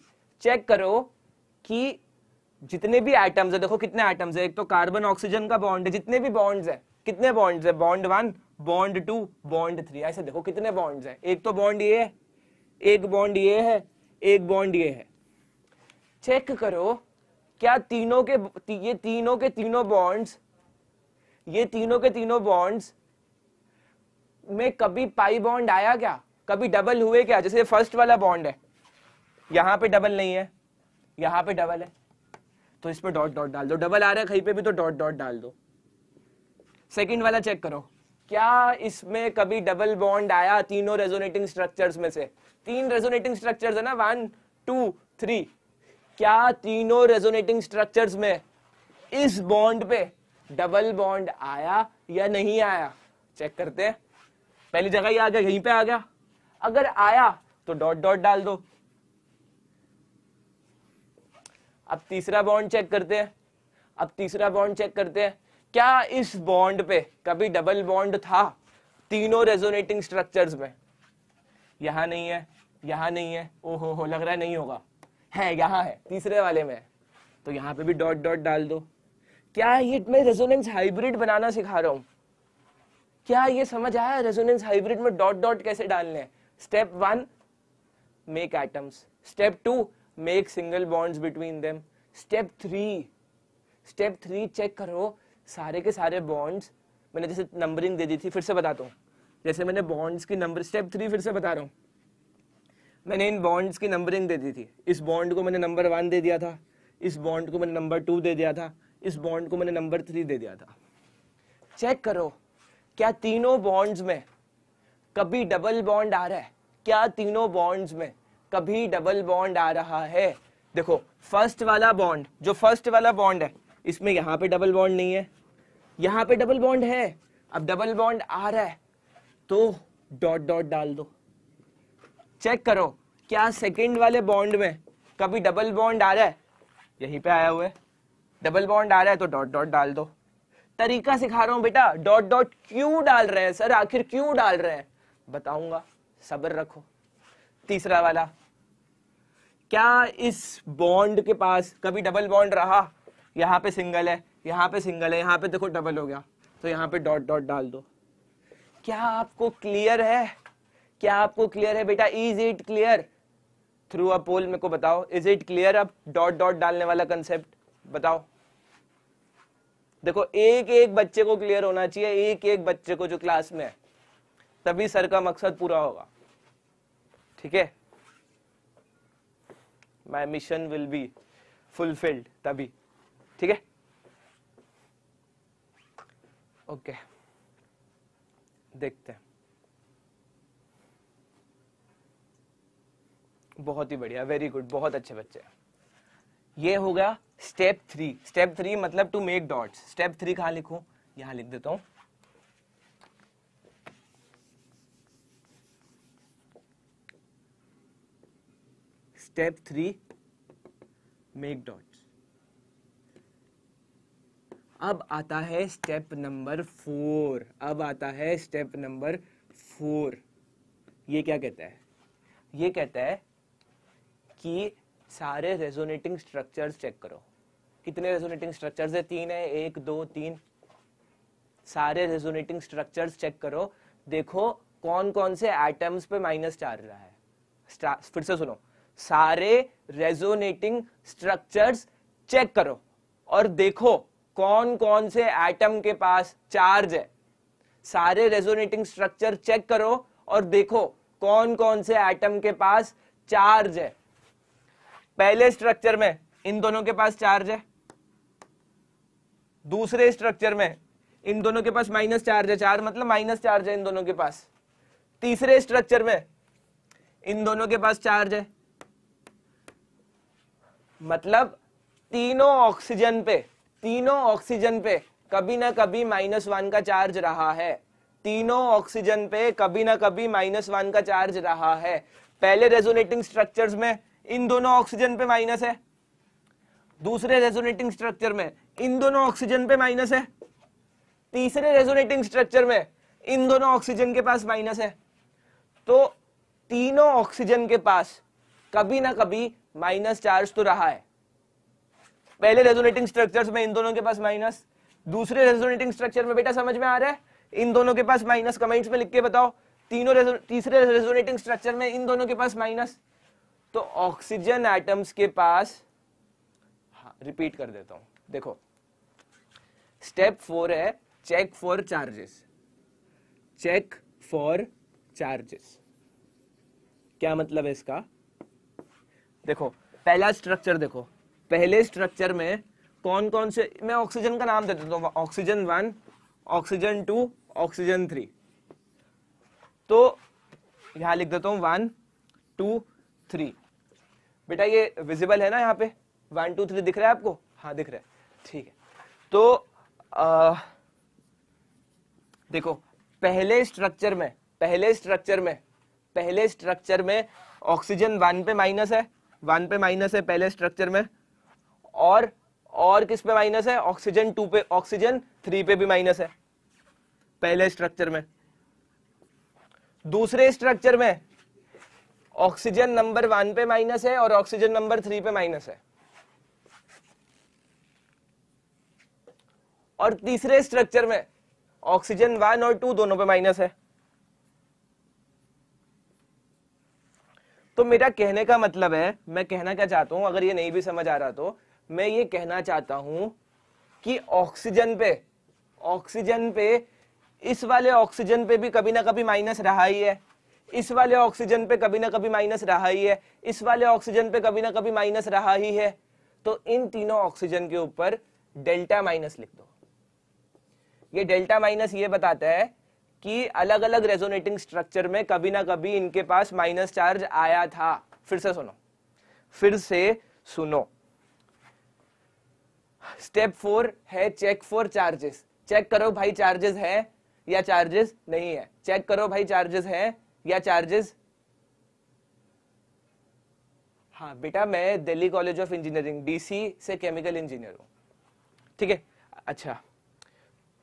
चेक करो कि जितने भी एटम्स है देखो कितने एटम्स है एक तो कार्बन ऑक्सीजन का बॉन्ड है जितने भी बॉन्ड्स है कितने बॉन्ड्स है bond one bond two bond three ऐसे देखो कितने बॉन्ड्स है एक तो बॉन्ड ये है एक बॉन्ड ये है एक बॉन्ड ये है चेक करो क्या तीनों के ती, ये तीनों के तीनों बॉन्ड्स ये तीनों के तीनों बॉन्ड्स में कभी पाई बॉन्ड आया क्या कभी डबल हुए क्या जैसे फर्स्ट वाला बॉन्ड है यहां पे डबल नहीं है यहां पे डबल है तो इस पर डॉट डॉट डाल दो डबल आ रहा है कहीं पे भी तो डॉट डॉट डाल दो सेकंड वाला चेक करो क्या इसमें कभी डबल बॉन्ड आया तीनों रेजोनेटिंग स्ट्रक्चर्स में से तीन रेजोनेटिंग स्ट्रक्चर्स है ना वन टू थ्री क्या तीनों रेजोनेटिंग स्ट्रक्चर्स में इस बॉन्ड पे डबल बॉन्ड आया या नहीं आया चेक करते हैं पहली जगह ही आ गया यहीं पे आ गया अगर आया तो डॉट डॉट डाल दो अब तीसरा बॉन्ड चेक करते हैं अब तीसरा बॉन्ड चेक करते हैं क्या इस बॉन्ड पे कभी डबल बॉन्ड था तीनों रेजोनेटिंग स्ट्रक्चर्स में यहां नहीं है यहां नहीं है ओ हो हो लग रहा है नहीं होगा है यहां है तीसरे वाले में तो यहां पे भी डॉट डॉट डाल दो क्या ये मैं रेजोनेंस हाइब्रिड बनाना सिखा रहा हूं क्या ये समझ आया रेजोनेंस हाइब्रिड में डॉट डॉट कैसे डालने step one make atoms step two make single bonds between them step three step three check करो सारे के सारे बॉन्ड्स मैंने जैसे नंबरिंग दे दी थी फिर से बताता हूँ जैसे मैंने बॉन्ड्स की नंबर स्टेप थ्री फिर से बता रहा हूँ मैंने इन बॉन्ड्स की नंबरिंग दे दी थी इस बॉन्ड को मैंने नंबर वन दे दिया था इस बॉन्ड को मैंने नंबर टू दे दिया था इस बॉन्ड को मैंने नंबर थ्री दे दिया था चेक करो क्या तीनों बॉन्ड्स में कभी डबल बॉन्ड आ रहा है क्या तीनों बॉन्ड्स में कभी डबल बॉन्ड आ रहा है देखो फर्स्ट वाला बॉन्ड जो फर्स्ट वाला बॉन्ड है इसमें यहां पे डबल बॉन्ड नहीं है यहां पे डबल बॉन्ड है अब डबल बॉन्ड आ रहा है तो डॉट डॉट डाल दो चेक करो क्या सेकंड वाले बॉन्ड में कभी डबल बॉन्ड आ रहा है यहीं पे आया हुआ है डबल बॉन्ड आ रहा है तो डॉट डॉट डाल दो तरीका सिखा रहा हूं बेटा डॉट डॉट क्यों डाल रहे हैं सर आखिर क्यों डाल रहे हैं बताऊंगा सब्र रखो तीसरा वाला क्या इस बॉन्ड के पास कभी डबल बॉन्ड रहा यहाँ पे सिंगल है यहाँ पे सिंगल है यहाँ पे देखो डबल हो गया तो यहाँ पे डॉट डॉट डाल दो क्या आपको क्लियर है क्या आपको क्लियर है बेटा is it clear through a poll मेरे को बताओ इज इट क्लियर अब डॉट डॉट डालने वाला कंसेप्ट बताओ देखो एक एक बच्चे को क्लियर होना चाहिए एक एक बच्चे को जो क्लास में है तभी सर का मकसद पूरा होगा ठीक है my mission will be fulfilled तभी ठीक है ओके देखते हैं बहुत ही बढ़िया वेरी गुड बहुत अच्छे बच्चे ये हो गया स्टेप थ्री स्टेप थ्री मतलब to make dots step three कहा लिखू यहां लिख देता हूं स्टेप थ्री मेक डॉट अब आता है स्टेप नंबर फोर अब आता है स्टेप नंबर फोर ये क्या कहता है ये कहता है कि सारे रेजोनेटिंग स्ट्रक्चर्स चेक करो कितने रेजोनेटिंग स्ट्रक्चर्स है तीन है एक दो तीन सारे रेजोनेटिंग स्ट्रक्चर्स चेक करो देखो कौन कौन से एटम्स पे माइनस चार्ज रहा है फिर से सुनो सारे रेजोनेटिंग स्ट्रक्चर्स चेक करो और देखो कौन कौन से एटम के पास चार्ज है सारे रेजोनेटिंग स्ट्रक्चर चेक करो और देखो कौन कौन से एटम के पास चार्ज है पहले स्ट्रक्चर में इन दोनों के पास चार्ज है दूसरे स्ट्रक्चर में इन दोनों के पास माइनस चार्ज है चार मतलब माइनस चार्ज है इन दोनों के पास तीसरे स्ट्रक्चर में इन दोनों के पास चार्ज है मतलब तीनों ऑक्सीजन पे तीनों ऑक्सीजन पे कभी ना कभी माइनस वन का चार्ज रहा है तीनों ऑक्सीजन पे कभी ना कभी माइनस वन का चार्ज रहा है पहले रेजोनेटिंग स्ट्रक्चर्स में इन दोनों ऑक्सीजन पे माइनस है दूसरे रेजोनेटिंग स्ट्रक्चर में इन दोनों ऑक्सीजन पे माइनस है तीसरे रेजोनेटिंग स्ट्रक्चर में इन दोनों ऑक्सीजन के पास माइनस है तो तीनों ऑक्सीजन के पास कभी ना कभी माइनस चार्ज तो रहा है पहले रेजोनेटिंग स्ट्रक्चर्स में इन दोनों के पास माइनस दूसरे रेजोनेटिंग स्ट्रक्चर में बेटा समझ में आ रहा है इन दोनों के पास माइनस कमेंट्स में लिख के बताओ तीनों रेजो, तीसरे रेजोनेटिंग स्ट्रक्चर में इन दोनों के पास माइनस तो ऑक्सीजन एटम्स के पास हाँ रिपीट कर देता हूं देखो स्टेप फोर है check for charges check for charges क्या मतलब है इसका देखो पहला स्ट्रक्चर देखो पहले स्ट्रक्चर में कौन कौन से मैं ऑक्सीजन का नाम दे देता हूँ oxygen one oxygen two oxygen three तो यहाँ लिख देता हूँ वन टू थ्री बेटा ये विजिबल है ना यहाँ पे वन टू थ्री दिख रहा है आपको हाँ दिख रहा है ठीक है तो आ, देखो पहले स्ट्रक्चर में पहले स्ट्रक्चर में पहले स्ट्रक्चर में ऑक्सीजन वन पे माइनस है वन पे माइनस है पहले स्ट्रक्चर में और और किस पे माइनस है ऑक्सीजन टू पे ऑक्सीजन थ्री पे भी माइनस है पहले स्ट्रक्चर में दूसरे स्ट्रक्चर में ऑक्सीजन नंबर वन पे माइनस है और ऑक्सीजन नंबर थ्री पे माइनस है और तीसरे स्ट्रक्चर में ऑक्सीजन वन और टू दोनों पे माइनस है तो मेरा कहने का मतलब है मैं कहना क्या चाहता हूं अगर ये नहीं भी समझ आ रहा तो मैं ये कहना चाहता हूं कि ऑक्सीजन पे ऑक्सीजन पे इस वाले ऑक्सीजन पे भी कभी ना कभी माइनस रहा ही है इस वाले ऑक्सीजन पे कभी ना कभी माइनस रहा ही है इस वाले ऑक्सीजन पे कभी ना कभी माइनस रहा ही है तो इन तीनों ऑक्सीजन के ऊपर डेल्टा माइनस लिख दो ये डेल्टा माइनस ये बताता है कि अलग अलग रेजोनेटिंग स्ट्रक्चर में कभी ना कभी इनके पास माइनस चार्ज आया था फिर से सुनो फिर से सुनो स्टेप फोर है चेक फॉर चार्जेस चेक करो भाई चार्जेस है या चार्जेस नहीं है चेक करो भाई चार्जेस है या चार्जेस हाँ बेटा मैं Delhi college of engineering DC से केमिकल इंजीनियर हूं ठीक है अच्छा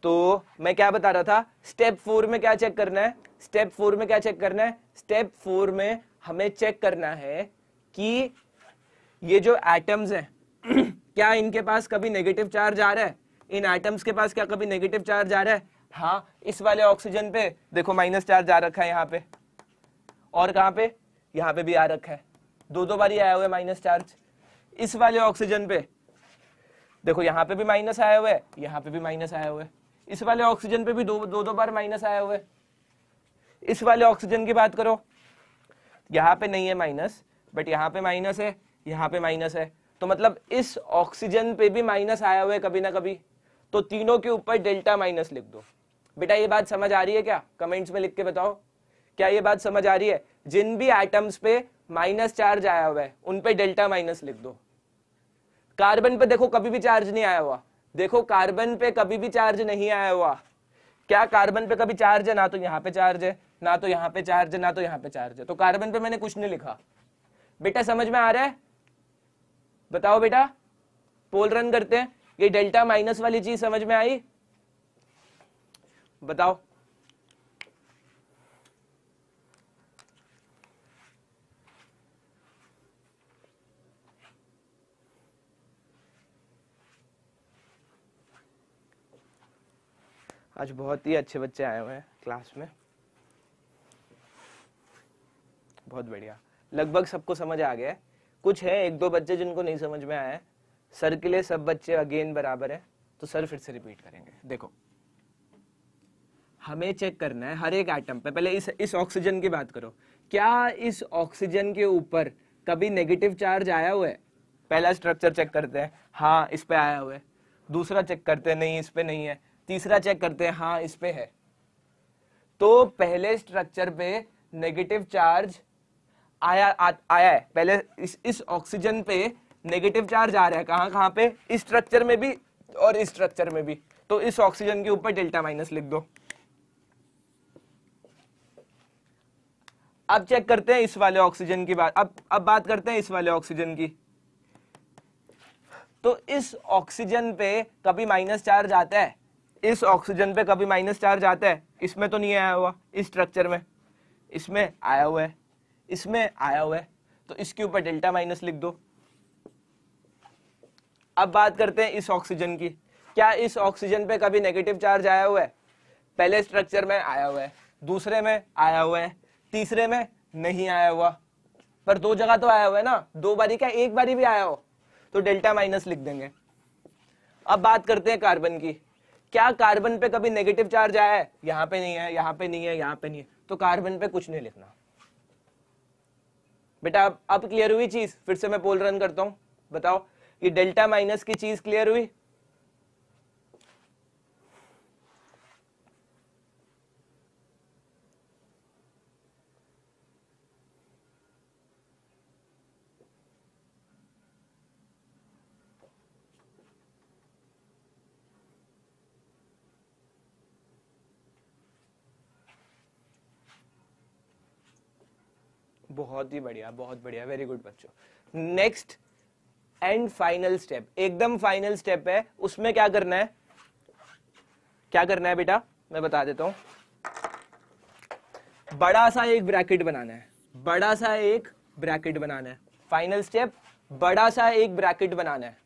तो मैं क्या बता रहा था स्टेप फोर में क्या चेक करना है स्टेप फोर में क्या चेक करना है स्टेप फोर में हमें चेक करना है कि ये जो एटम्स हैं क्या इनके पास कभी नेगेटिव चार्ज आ रहा है इन एटम्स के पास क्या कभी नेगेटिव चार्ज आ रहा है हाँ इस वाले ऑक्सीजन पे देखो माइनस चार्ज आ रखा है यहाँ पे और कहाँ पे यहाँ पे भी आ रखा है दो दो बार ही आया हुआ है माइनस चार्ज इस वाले ऑक्सीजन पे देखो यहाँ पे भी माइनस आया हुआ है यहाँ पे भी माइनस आया हुआ है इस वाले ऑक्सीजन पे भी दो दो दो बार माइनस आया हुआ है इस वाले ऑक्सीजन की बात करो यहाँ पे नहीं है माइनस बट यहाँ पे माइनस है यहाँ पे माइनस है तो मतलब इस ऑक्सीजन पे भी माइनस आया हुआ है कभी ना कभी तो तीनों के ऊपर डेल्टा माइनस लिख दो बेटा ये बात समझ आ रही है क्या कमेंट्स में लिख के बताओ क्या ये बात समझ आ रही है जिन भी आइटम्स पे माइनस चार्ज आया हुआ है उन पे डेल्टा माइनस लिख दो कार्बन पे देखो कभी भी चार्ज नहीं आया हुआ देखो कार्बन पे कभी भी चार्ज नहीं आया हुआ क्या कार्बन पे कभी चार्ज है ना तो यहाँ पे चार्ज है ना तो यहाँ पे चार्ज है ना तो यहाँ पे चार्ज है तो कार्बन पे मैंने कुछ नहीं लिखा बेटा समझ में आ रहा है बताओ बेटा पोल रन करते हैं ये डेल्टा माइनस वाली चीज समझ में आई बताओ आज बहुत ही अच्छे बच्चे आए हुए हैं क्लास में बहुत बढ़िया लगभग सबको समझ आ गया है कुछ है एक दो बच्चे जिनको नहीं समझ में आया है सर के लिए सब बच्चे अगेन बराबर है तो सर फिर से रिपीट करेंगे देखो हमें चेक करना है हर एक आइटम पे पहले इस इस ऑक्सीजन की बात करो क्या इस ऑक्सीजन के ऊपर कभी नेगेटिव चार्ज आया हुआ है पहला स्ट्रक्चर चेक करते हैं हाँ इस पे आया हुआ है दूसरा चेक करते हैं नहीं इस पे नहीं है तीसरा चेक करते हैं हाँ इस पे है तो पहले स्ट्रक्चर पे नेगेटिव चार्ज आया आ, आया है पहले इस इस ऑक्सीजन पे नेगेटिव चार्ज आ रहा है कहां कहां पे इस स्ट्रक्चर में भी और इस स्ट्रक्चर में भी तो इस ऑक्सीजन के ऊपर डेल्टा माइनस लिख दो अब चेक करते हैं इस वाले ऑक्सीजन की बात अब अब बात करते हैं इस वाले ऑक्सीजन की तो इस ऑक्सीजन पे कभी माइनस चार्ज आता है इस ऑक्सीजन पे कभी माइनस चार्ज आता है इसमें तो नहीं आया हुआ इस स्ट्रक्चर में इसमें आया हुआ है इसमें आया हुआ है तो इसके ऊपर डेल्टा माइनस लिख दो अब बात करते हैं इस ऑक्सीजन की क्या इस ऑक्सीजन पे कभी नेगेटिव चार्ज आया हुआ है पहले स्ट्रक्चर में आया हुआ है दूसरे में आया हुआ है तीसरे में नहीं आया हुआ पर दो जगह तो आया हुआ है ना दो बारी क्या एक बारी भी आया हो तो डेल्टा माइनस लिख देंगे अब बात करते हैं कार्बन की क्या कार्बन पे कभी नेगेटिव चार्ज आया है यहां पे नहीं है यहां पे नहीं है यहां पे नहीं है तो कार्बन पे कुछ नहीं लिखना बेटा अब अब क्लियर हुई चीज फिर से मैं पोल रन करता हूं बताओ ये डेल्टा माइनस की चीज क्लियर हुई बहुत ही बढ़िया बहुत बढ़िया वेरी गुड बच्चों नेक्स्ट एंड फाइनल स्टेप एकदम फाइनल स्टेप है उसमें क्या करना है क्या करना है बेटा मैं बता देता हूं बड़ा सा एक ब्रैकेट बनाना है बड़ा सा एक ब्रैकेट बनाना है फाइनल स्टेप बड़ा सा एक ब्रैकेट बनाना है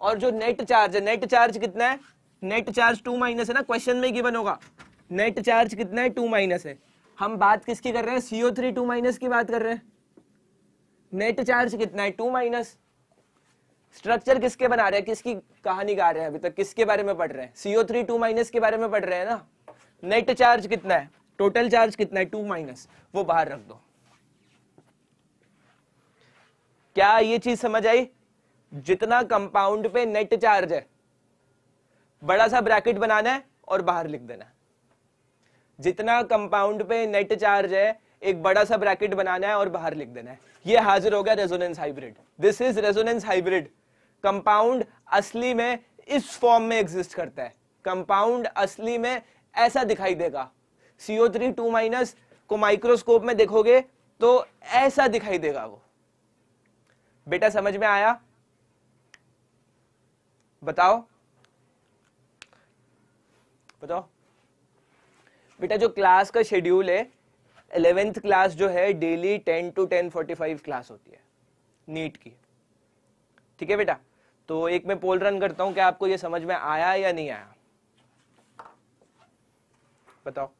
और जो नेट चार्ज है नेट चार्ज कितना है नेट चार्ज टू माइनस है ना क्वेश्चन में गिवन होगा नेट चार्ज कितना है टू माइनस है हम बात किसकी कर रहे हैं सीओ थ्री टू माइनस की बात कर रहे हैं नेट चार्ज कितना है टू माइनस स्ट्रक्चर किसके बना रहे हैं किसकी कहानी गा रहे हैं अभी तक किसके बारे में पढ़ रहे हैं सीओ थ्री टू माइनस के बारे में पढ़ रहे हैं ना नेट चार्ज कितना है टोटल चार्ज कितना है टू माइनस वो बाहर रख दो क्या ये चीज समझ आई जितना कंपाउंड पे नेट चार्ज है बड़ा सा ब्रैकेट बनाना है और बाहर लिख देना है जितना कंपाउंड पे नेट चार्ज है एक बड़ा सा ब्रैकेट बनाना है और बाहर लिख देना है ये हाजिर हो गया resonance hybrid this is resonance hybrid compound असली में इस फॉर्म में एग्जिस्ट करता है कंपाउंड असली में ऐसा दिखाई देगा सीओ थ्री टू माइनस को माइक्रोस्कोप में देखोगे तो ऐसा दिखाई देगा वो बेटा समझ में आया बताओ बताओ बेटा जो क्लास का शेड्यूल है एलेवेंथ क्लास जो है daily ten to ten forty five class होती है नीट की ठीक है बेटा तो एक मैं पोल रन करता हूं क्या आपको ये समझ में आया या नहीं आया बताओ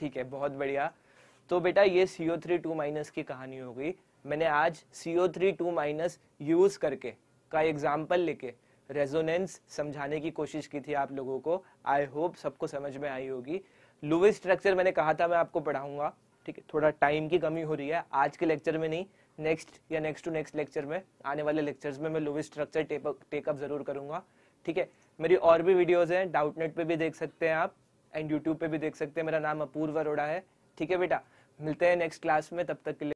ठीक है बहुत बढ़िया तो बेटा ये C O three two minus की कहानी हो गई मैंने आज C O three two minus use करके का एग्जाम्पल लेके रेजोनेंस समझाने की कोशिश की थी आप लोगों को आई होप सबको समझ में आई होगी लुविस स्ट्रक्चर मैंने कहा था मैं आपको पढ़ाऊंगा ठीक है थोड़ा टाइम की कमी हो रही है आज के लेक्चर में नहीं नेक्स्ट या नेक्स्ट टू नेक्स्ट लेक्चर में आने वाले लेक्चर्स में मैं लुविस स्ट्रक्चर टेकअप जरूर करूंगा ठीक है मेरी और भी वीडियोज हैं डाउटनेट पे भी देख सकते हैं आप एंड यूट्यूब पे भी देख सकते हैं मेरा नाम अपूर्व अरोड़ा है ठीक है बेटा मिलते हैं नेक्स्ट क्लास में तब तक के लिए